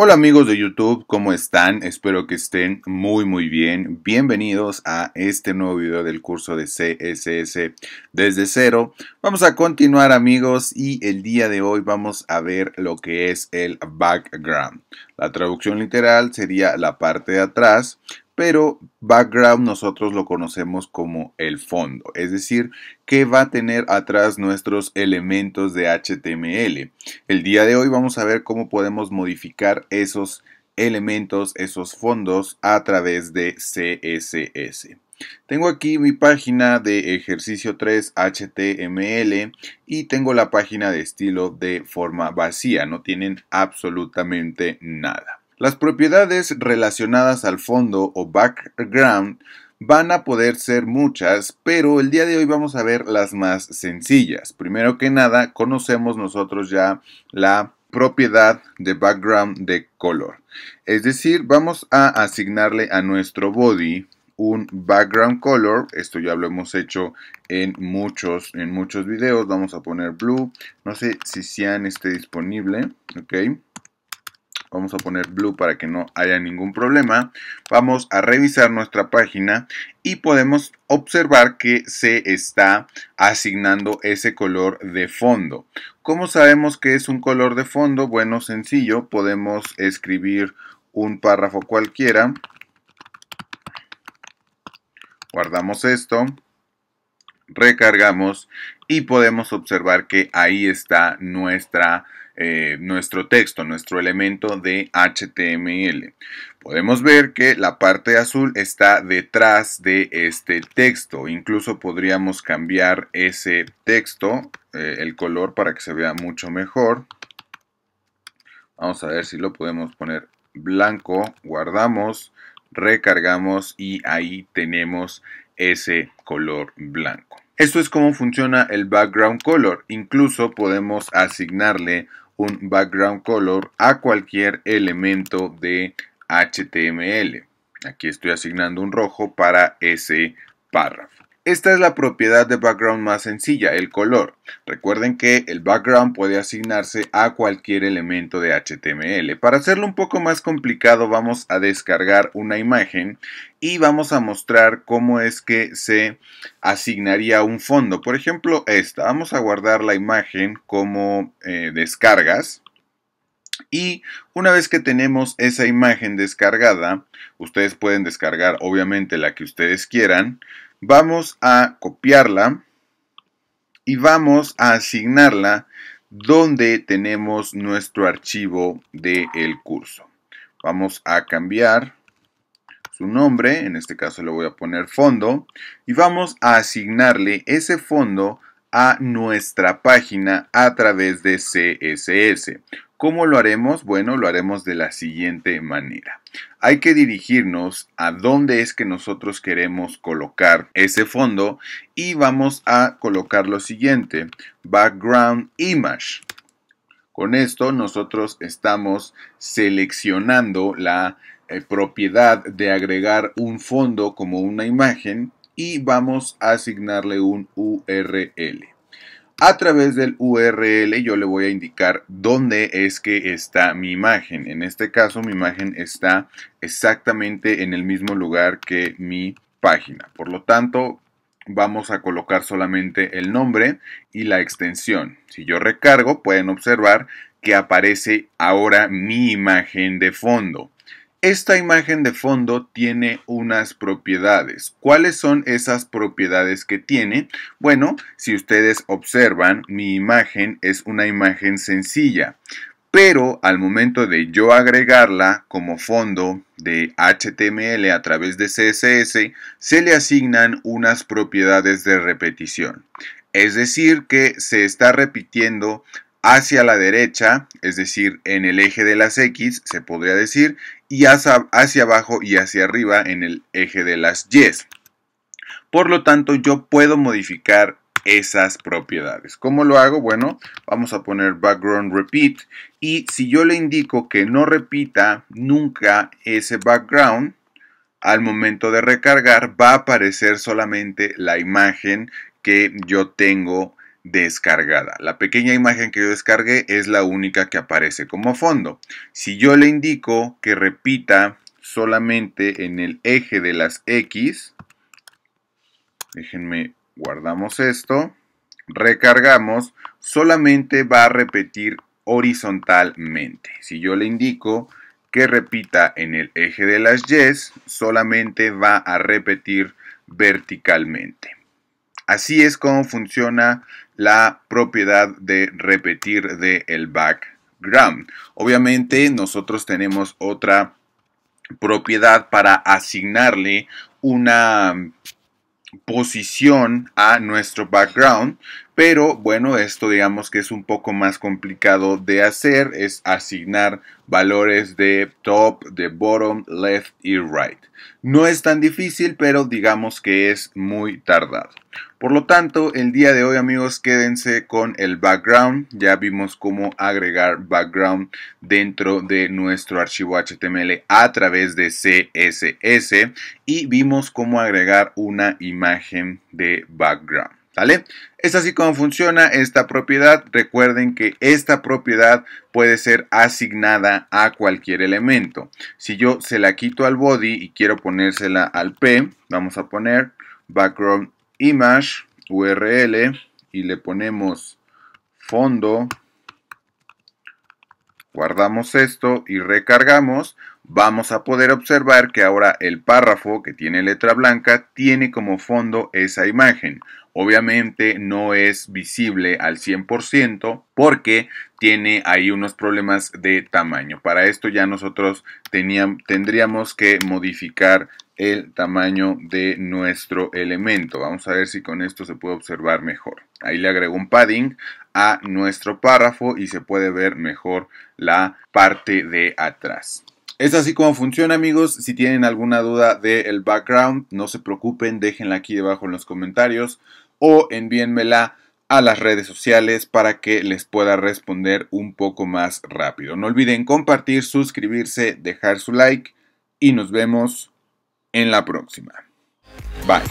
Hola amigos de YouTube, ¿cómo están? Espero que estén muy muy bien. Bienvenidos a este nuevo video del curso de CSS desde cero. Vamos a continuar amigos y el día de hoy vamos a ver lo que es el background. La traducción literal sería la parte de atrás, pero background nosotros lo conocemos como el fondo, es decir, que va a tener atrás nuestros elementos de HTML. El día de hoy vamos a ver cómo podemos modificar esos elementos, esos fondos a través de CSS. Tengo aquí mi página de ejercicio 3 HTML y tengo la página de estilo de forma vacía, no tienen absolutamente nada. Las propiedades relacionadas al fondo o background van a poder ser muchas, pero el día de hoy vamos a ver las más sencillas. Primero que nada, conocemos nosotros ya la propiedad de background de color. Es decir, vamos a asignarle a nuestro body un background color. Esto ya lo hemos hecho en muchos, en muchos videos. Vamos a poner blue. No sé si sean esté disponible. ok vamos a poner blue para que no haya ningún problema, vamos a revisar nuestra página y podemos observar que se está asignando ese color de fondo. ¿Cómo sabemos que es un color de fondo? Bueno, sencillo, podemos escribir un párrafo cualquiera. Guardamos esto recargamos y podemos observar que ahí está nuestra, eh, nuestro texto, nuestro elemento de HTML. Podemos ver que la parte azul está detrás de este texto. Incluso podríamos cambiar ese texto, eh, el color, para que se vea mucho mejor. Vamos a ver si lo podemos poner blanco. Guardamos, recargamos y ahí tenemos ese color blanco. Esto es cómo funciona el background color. Incluso podemos asignarle un background color a cualquier elemento de HTML. Aquí estoy asignando un rojo para ese párrafo. Esta es la propiedad de background más sencilla, el color. Recuerden que el background puede asignarse a cualquier elemento de HTML. Para hacerlo un poco más complicado vamos a descargar una imagen y vamos a mostrar cómo es que se asignaría un fondo. Por ejemplo esta, vamos a guardar la imagen como eh, descargas. Y una vez que tenemos esa imagen descargada, ustedes pueden descargar obviamente la que ustedes quieran. Vamos a copiarla y vamos a asignarla donde tenemos nuestro archivo del el curso. Vamos a cambiar su nombre, en este caso le voy a poner fondo, y vamos a asignarle ese fondo a nuestra página a través de CSS. ¿Cómo lo haremos? Bueno, lo haremos de la siguiente manera. Hay que dirigirnos a dónde es que nosotros queremos colocar ese fondo y vamos a colocar lo siguiente, background image. Con esto nosotros estamos seleccionando la eh, propiedad de agregar un fondo como una imagen y vamos a asignarle un URL. A través del URL yo le voy a indicar dónde es que está mi imagen. En este caso mi imagen está exactamente en el mismo lugar que mi página. Por lo tanto, vamos a colocar solamente el nombre y la extensión. Si yo recargo, pueden observar que aparece ahora mi imagen de fondo. Esta imagen de fondo tiene unas propiedades. ¿Cuáles son esas propiedades que tiene? Bueno, si ustedes observan, mi imagen es una imagen sencilla, pero al momento de yo agregarla como fondo de HTML a través de CSS, se le asignan unas propiedades de repetición. Es decir, que se está repitiendo hacia la derecha, es decir, en el eje de las X, se podría decir, y hacia, abajo y hacia arriba en el eje de las Y. Por lo tanto, yo puedo modificar esas propiedades. ¿Cómo lo hago? Bueno, vamos a poner background repeat y si yo le indico que no repita nunca ese background, al momento de recargar va a aparecer solamente la imagen que yo tengo descargada. La pequeña imagen que yo descargué es la única que aparece como fondo. Si yo le indico que repita solamente en el eje de las X, déjenme guardamos esto, recargamos, solamente va a repetir horizontalmente. Si yo le indico que repita en el eje de las Y, solamente va a repetir verticalmente. Así es como funciona la propiedad de repetir del el background. Obviamente nosotros tenemos otra propiedad para asignarle una posición a nuestro background, pero bueno, esto digamos que es un poco más complicado de hacer, es asignar valores de top, de bottom, left y right. No es tan difícil, pero digamos que es muy tardado. Por lo tanto, el día de hoy amigos, quédense con el background. Ya vimos cómo agregar background dentro de nuestro archivo HTML a través de CSS y vimos cómo agregar una imagen de background. ¿Vale? Es así como funciona esta propiedad. Recuerden que esta propiedad puede ser asignada a cualquier elemento. Si yo se la quito al body y quiero ponérsela al P, vamos a poner background image URL y le ponemos fondo guardamos esto y recargamos, vamos a poder observar que ahora el párrafo que tiene letra blanca tiene como fondo esa imagen. Obviamente no es visible al 100% porque tiene ahí unos problemas de tamaño. Para esto ya nosotros tendríamos que modificar el tamaño de nuestro elemento. Vamos a ver si con esto se puede observar mejor. Ahí le agrego un padding a nuestro párrafo y se puede ver mejor la parte de atrás. Es así como funciona amigos, si tienen alguna duda del el background no se preocupen, déjenla aquí debajo en los comentarios o envíenmela a las redes sociales para que les pueda responder un poco más rápido. No olviden compartir, suscribirse, dejar su like y nos vemos en la próxima. Bye.